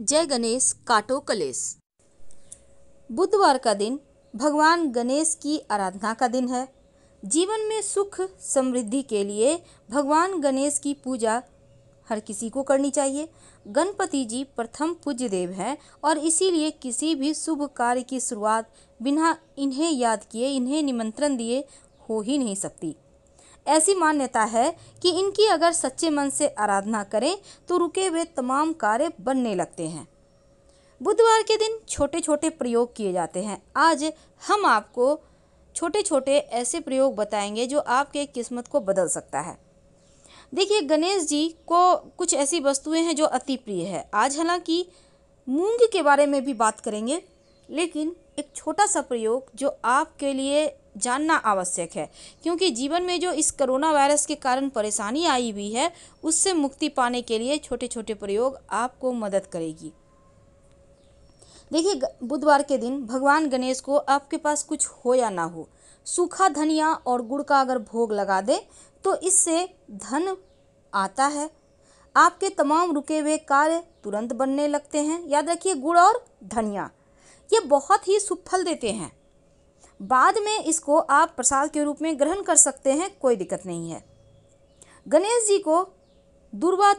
जय गणेश काटो कलेश बुधवार का दिन भगवान गणेश की आराधना का दिन है जीवन में सुख समृद्धि के लिए भगवान गणेश की पूजा हर किसी को करनी चाहिए गणपति जी प्रथम पूज्य देव हैं और इसीलिए किसी भी शुभ कार्य की शुरुआत बिना इन्हें याद किए इन्हें निमंत्रण दिए हो ही नहीं सकती ऐसी मान्यता है कि इनकी अगर सच्चे मन से आराधना करें तो रुके हुए तमाम कार्य बनने लगते हैं बुधवार के दिन छोटे छोटे प्रयोग किए जाते हैं आज हम आपको छोटे छोटे ऐसे प्रयोग बताएंगे जो आपके किस्मत को बदल सकता है देखिए गणेश जी को कुछ ऐसी वस्तुएं हैं जो अति प्रिय है आज हालांकि मूंग के बारे में भी बात करेंगे लेकिन एक छोटा सा प्रयोग जो आपके लिए जानना आवश्यक है क्योंकि जीवन में जो इस कोरोना वायरस के कारण परेशानी आई हुई है उससे मुक्ति पाने के लिए छोटे छोटे प्रयोग आपको मदद करेगी देखिए बुधवार के दिन भगवान गणेश को आपके पास कुछ हो या ना हो सूखा धनिया और गुड़ का अगर भोग लगा दें तो इससे धन आता है आपके तमाम रुके हुए कार्य तुरंत बनने लगते हैं याद रखिए गुड़ और धनिया ये बहुत ही सुफल देते हैं बाद में इसको आप प्रसाद के रूप में ग्रहण कर सकते हैं कोई दिक्कत नहीं है गणेश जी को दुर्वा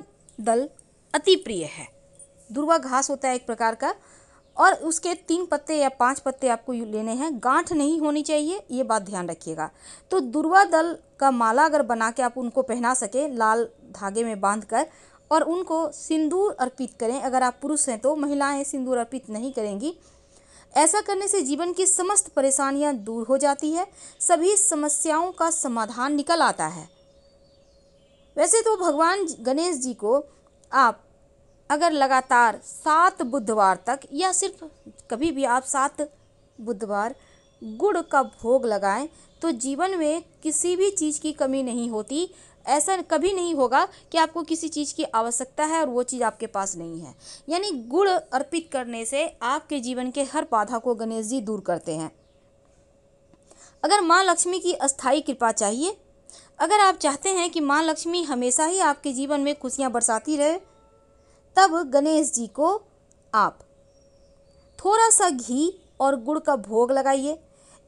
दल अति प्रिय है दुर्वा घास होता है एक प्रकार का और उसके तीन पत्ते या पांच पत्ते आपको लेने हैं गांठ नहीं होनी चाहिए ये बात ध्यान रखिएगा तो दुर्वा दल का माला अगर बना के आप उनको पहना सकें लाल धागे में बांध कर और उनको सिंदूर अर्पित करें अगर आप पुरुष हैं तो महिलाएं सिंदूर अर्पित नहीं करेंगी ऐसा करने से जीवन की समस्त परेशानियां दूर हो जाती है सभी समस्याओं का समाधान निकल आता है वैसे तो भगवान गणेश जी को आप अगर लगातार सात बुधवार तक या सिर्फ कभी भी आप सात बुधवार गुड़ का भोग लगाएं तो जीवन में किसी भी चीज़ की कमी नहीं होती ऐसा कभी नहीं होगा कि आपको किसी चीज़ की आवश्यकता है और वो चीज़ आपके पास नहीं है यानी गुड़ अर्पित करने से आपके जीवन के हर बाधा को गणेश जी दूर करते हैं अगर माँ लक्ष्मी की अस्थाई कृपा चाहिए अगर आप चाहते हैं कि माँ लक्ष्मी हमेशा ही आपके जीवन में खुशियाँ बरसाती रहे तब गणेश जी को आप थोड़ा सा घी और गुड़ का भोग लगाइए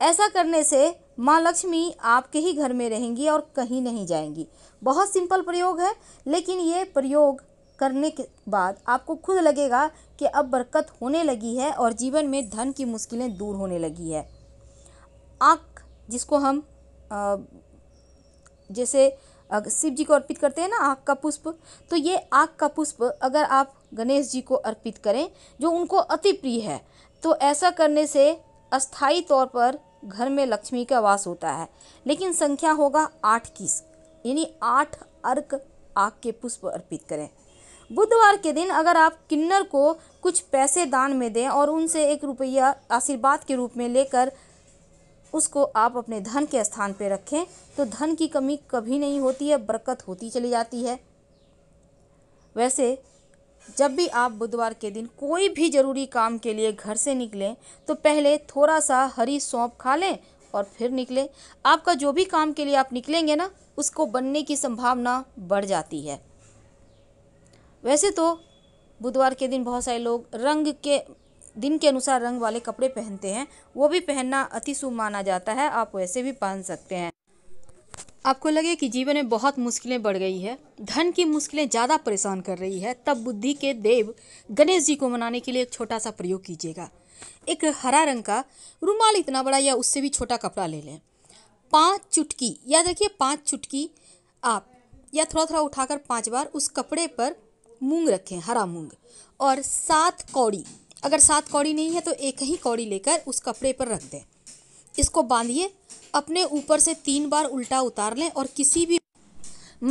ऐसा करने से माँ लक्ष्मी आपके ही घर में रहेंगी और कहीं नहीं जाएंगी बहुत सिंपल प्रयोग है लेकिन ये प्रयोग करने के बाद आपको खुद लगेगा कि अब बरकत होने लगी है और जीवन में धन की मुश्किलें दूर होने लगी है आँख जिसको हम जैसे शिव जी को अर्पित करते हैं ना आँख का पुष्प तो ये आँख का पुष्प अगर आप गणेश जी को अर्पित करें जो उनको अति प्रिय है तो ऐसा करने से अस्थाई तौर पर घर में लक्ष्मी का वास होता है लेकिन संख्या होगा आठ की यानी आठ अर्क आग के पुष्प अर्पित करें बुधवार के दिन अगर आप किन्नर को कुछ पैसे दान में दें और उनसे एक रुपया आशीर्वाद के रूप में लेकर उसको आप अपने धन के स्थान पर रखें तो धन की कमी कभी नहीं होती है बरकत होती चली जाती है वैसे जब भी आप बुधवार के दिन कोई भी ज़रूरी काम के लिए घर से निकलें तो पहले थोड़ा सा हरी सौंप खा लें और फिर निकले आपका जो भी काम के लिए आप निकलेंगे ना उसको बनने की संभावना बढ़ जाती है वैसे तो बुधवार के दिन बहुत सारे लोग रंग के दिन के अनुसार रंग वाले कपड़े पहनते हैं वो भी पहनना अति शुभ माना जाता है आप वैसे भी पहन सकते हैं आपको लगे कि जीवन में बहुत मुश्किलें बढ़ गई है धन की मुश्किलें ज़्यादा परेशान कर रही है तब बुद्धि के देव गणेश जी को मनाने के लिए एक छोटा सा प्रयोग कीजिएगा एक हरा रंग का रुमाल इतना बड़ा या उससे भी छोटा कपड़ा ले लें पाँच चुटकी याद रखिए पाँच चुटकी आप या थोड़ा थोड़ा उठाकर पाँच बार उस कपड़े पर मूंग रखें हरा मूंग और सात कौड़ी अगर सात कौड़ी नहीं है तो एक ही कौड़ी लेकर उस कपड़े पर रख दें इसको बांधिए अपने ऊपर से तीन बार उल्टा उतार लें और किसी भी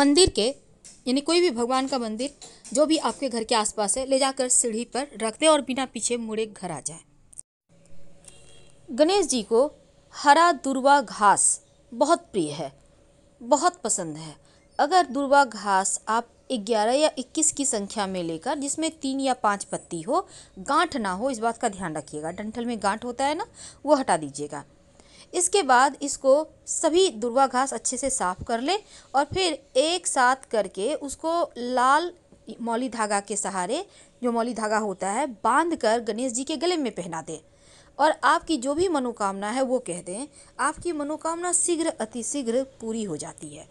मंदिर के यानी कोई भी भगवान का मंदिर जो भी आपके घर के आसपास है ले जाकर सीढ़ी पर रख दें और बिना पीछे मुड़े घर आ जाए गणेश जी को हरा दुर्वा घास बहुत प्रिय है बहुत पसंद है अगर दुर्वा घास आप 11 या 21 की संख्या में लेकर जिसमें तीन या पाँच पत्ती हो गांठ ना हो इस बात का ध्यान रखिएगा डंठल में गांठ होता है ना वो हटा दीजिएगा इसके बाद इसको सभी दुर्वा घास अच्छे से साफ कर लें और फिर एक साथ करके उसको लाल मौली धागा के सहारे जो मौली धागा होता है बांध कर गणेश जी के गले में पहना दें और आपकी जो भी मनोकामना है वो कह दें आपकी मनोकामना शीघ्र अतिशीघ्र पूरी हो जाती है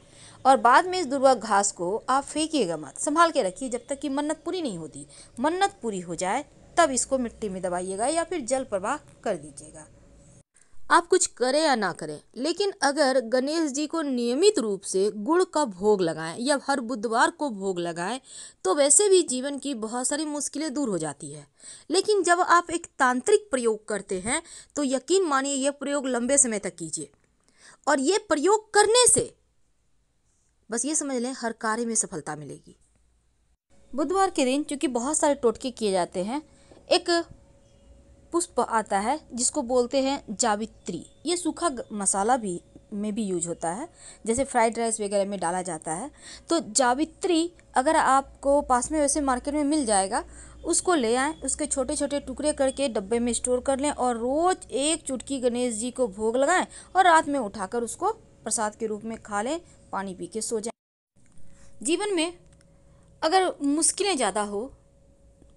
और बाद में इस दुर्वा घास को आप फेंकिएगा मत संभाल के रखिए जब तक कि मन्नत पूरी नहीं होती मन्नत पूरी हो जाए तब इसको मिट्टी में दबाइएगा या फिर जल प्रवाह कर दीजिएगा आप कुछ करें या ना करें लेकिन अगर गणेश जी को नियमित रूप से गुड़ का भोग लगाएं या हर बुधवार को भोग लगाएं तो वैसे भी जीवन की बहुत सारी मुश्किलें दूर हो जाती है लेकिन जब आप एक तांत्रिक प्रयोग करते हैं तो यकीन मानिए यह प्रयोग लंबे समय तक कीजिए और ये प्रयोग करने से बस ये समझ लें हर कार्य में सफलता मिलेगी बुधवार के दिन चूँकि बहुत सारे टोटके किए जाते हैं एक पुष्प आता है जिसको बोलते हैं जावित्री ये सूखा मसाला भी में भी यूज होता है जैसे फ्राइड राइस वगैरह में डाला जाता है तो जावित्री अगर आपको पास में वैसे मार्केट में मिल जाएगा उसको ले आएँ उसके छोटे छोटे टुकड़े करके डब्बे में स्टोर कर लें और रोज़ एक चुटकी गणेश जी को भोग लगाएं और रात में उठाकर उसको प्रसाद के रूप में खा लें पानी पी के सो जाएं जीवन में अगर मुश्किलें ज़्यादा हो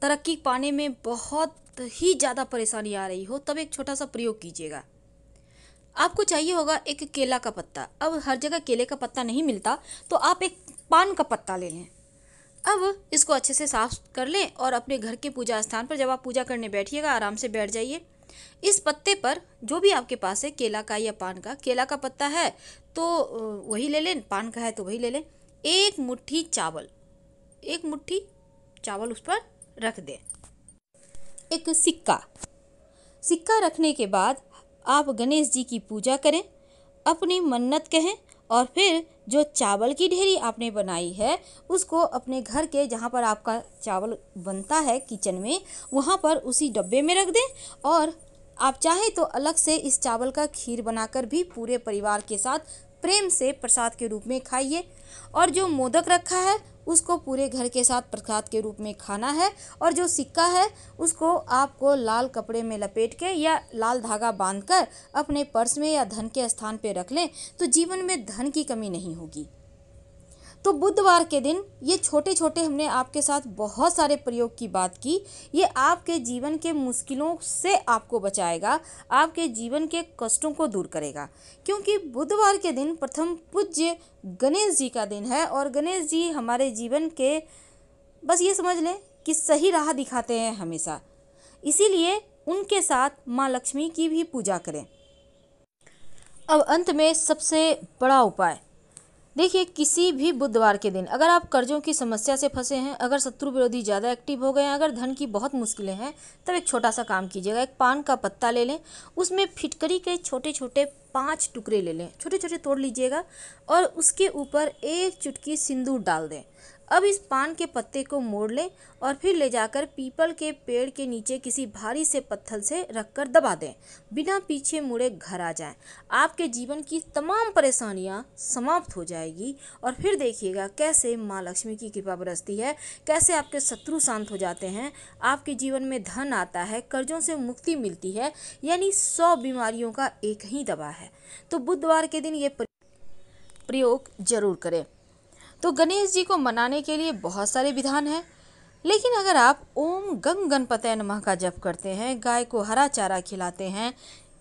तरक्की पाने में बहुत ही ज़्यादा परेशानी आ रही हो तब एक छोटा सा प्रयोग कीजिएगा आपको चाहिए होगा एक केला का पत्ता अब हर जगह केले का पत्ता नहीं मिलता तो आप एक पान का पत्ता ले लें अब इसको अच्छे से साफ कर लें और अपने घर के पूजा स्थान पर जब आप पूजा करने बैठिएगा आराम से बैठ जाइए इस पत्ते पर जो भी आपके पास है केला का या पान का केला का पत्ता है तो वही ले लें पान का है तो वही ले लें एक मुट्ठी चावल एक मुट्ठी चावल उस पर रख दें एक सिक्का सिक्का रखने के बाद आप गणेश जी की पूजा करें अपनी मन्नत कहें और फिर जो चावल की ढेरी आपने बनाई है उसको अपने घर के जहाँ पर आपका चावल बनता है किचन में वहाँ पर उसी डब्बे में रख दें और आप चाहे तो अलग से इस चावल का खीर बनाकर भी पूरे परिवार के साथ प्रेम से प्रसाद के रूप में खाइए और जो मोदक रखा है उसको पूरे घर के साथ प्रसाद के रूप में खाना है और जो सिक्का है उसको आपको लाल कपड़े में लपेट के या लाल धागा बांधकर अपने पर्स में या धन के स्थान पर रख लें तो जीवन में धन की कमी नहीं होगी तो बुधवार के दिन ये छोटे छोटे हमने आपके साथ बहुत सारे प्रयोग की बात की ये आपके जीवन के मुश्किलों से आपको बचाएगा आपके जीवन के कष्टों को दूर करेगा क्योंकि बुधवार के दिन प्रथम पूज्य गणेश जी का दिन है और गणेश जी हमारे जीवन के बस ये समझ लें कि सही राह दिखाते हैं हमेशा इसीलिए उनके साथ माँ लक्ष्मी की भी पूजा करें अब अंत में सबसे बड़ा उपाय देखिए किसी भी बुधवार के दिन अगर आप कर्जों की समस्या से फंसे हैं अगर शत्रु विरोधी ज़्यादा एक्टिव हो गए हैं अगर धन की बहुत मुश्किलें हैं तब एक छोटा सा काम कीजिएगा एक पान का पत्ता ले लें उसमें फिटकरी के छोटे छोटे पाँच टुकड़े ले लें छोटे छोटे तोड़ लीजिएगा और उसके ऊपर एक चुटकी सिंदूर डाल दें अब इस पान के पत्ते को मोड़ लें और फिर ले जाकर पीपल के पेड़ के नीचे किसी भारी से पत्थर से रखकर दबा दें बिना पीछे मुड़े घर आ जाएं आपके जीवन की तमाम परेशानियां समाप्त हो जाएगी और फिर देखिएगा कैसे माँ लक्ष्मी की कृपा बरसती है कैसे आपके शत्रु शांत हो जाते हैं आपके जीवन में धन आता है कर्जों से मुक्ति मिलती है यानी सौ बीमारियों का एक ही दवा है तो बुधवार के दिन ये प्रयोग जरूर करें तो गणेश जी को मनाने के लिए बहुत सारे विधान हैं लेकिन अगर आप ओम गंग गणपत नमः का जप करते हैं गाय को हरा चारा खिलाते हैं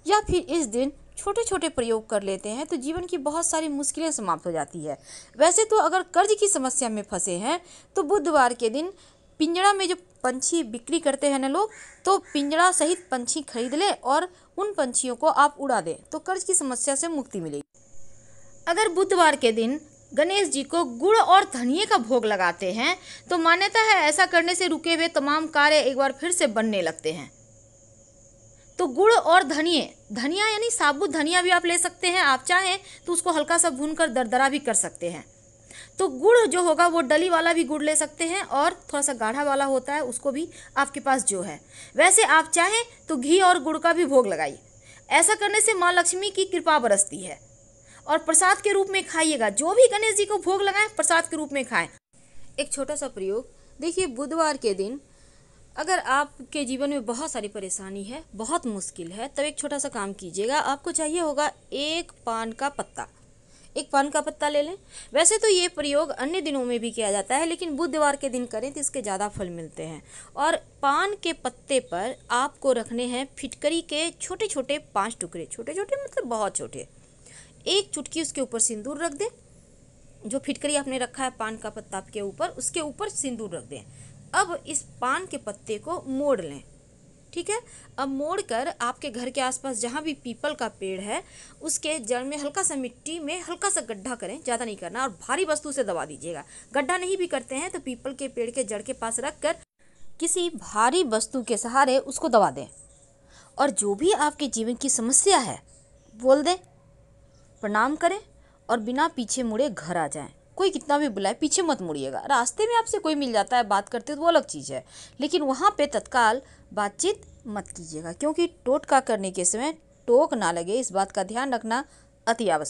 या फिर इस दिन छोटे छोटे प्रयोग कर लेते हैं तो जीवन की बहुत सारी मुश्किलें समाप्त हो जाती है वैसे तो अगर कर्ज की समस्या में फंसे हैं तो बुधवार के दिन पिंजड़ा में जो पंछी बिक्री करते हैं ना लोग तो पिंजड़ा सहित पंछी खरीद लें और उन पंछियों को आप उड़ा दें तो कर्ज की समस्या से मुक्ति मिलेगी अगर बुधवार के दिन गणेश जी को गुड़ और धनिए का भोग लगाते हैं तो मान्यता है ऐसा करने से रुके हुए तमाम कार्य एक बार फिर से बनने लगते हैं तो गुड़ और धनिए धनिया यानी साबुत धनिया भी आप ले सकते हैं आप चाहें तो उसको हल्का सा भून कर दरदरा भी कर सकते हैं तो गुड़ जो होगा वो डली वाला भी गुड़ ले सकते हैं और थोड़ा सा गाढ़ा वाला होता है उसको भी आपके पास जो है वैसे आप चाहें तो घी और गुड़ का भी भोग लगाइए ऐसा करने से माँ लक्ष्मी की कृपा बरसती है और प्रसाद के रूप में खाइएगा जो भी गणेश जी को भोग लगाएं प्रसाद के रूप में खाएं एक छोटा सा प्रयोग देखिए बुधवार के दिन अगर आपके जीवन में बहुत सारी परेशानी है बहुत मुश्किल है तब एक छोटा सा काम कीजिएगा आपको चाहिए होगा एक पान का पत्ता एक पान का पत्ता ले लें वैसे तो ये प्रयोग अन्य दिनों में भी किया जाता है लेकिन बुधवार के दिन करें तो इसके ज़्यादा फल मिलते हैं और पान के पत्ते पर आपको रखने हैं फिटकरी के छोटे छोटे पांच टुकड़े छोटे छोटे मतलब बहुत छोटे एक चुटकी उसके ऊपर सिंदूर रख दें जो फिटकरी आपने रखा है पान का पत्ता के ऊपर उसके ऊपर सिंदूर रख दें अब इस पान के पत्ते को मोड़ लें ठीक है अब मोड़ कर आपके घर के आसपास जहाँ भी पीपल का पेड़ है उसके जड़ में हल्का सा मिट्टी में हल्का सा गड्ढा करें ज़्यादा नहीं करना और भारी वस्तु से दबा दीजिएगा गड्ढा नहीं भी करते हैं तो पीपल के पेड़ के जड़ के पास रख कर किसी भारी वस्तु के सहारे उसको दबा दें और जो भी आपके जीवन की समस्या है बोल दें प्रणाम करें और बिना पीछे मुड़े घर आ जाएं कोई कितना भी बुलाए पीछे मत मुड़िएगा रास्ते में आपसे कोई मिल जाता है बात करते तो वो अलग चीज़ है लेकिन वहाँ पे तत्काल बातचीत मत कीजिएगा क्योंकि टोटका करने के समय टोक ना लगे इस बात का ध्यान रखना अति आवश्यक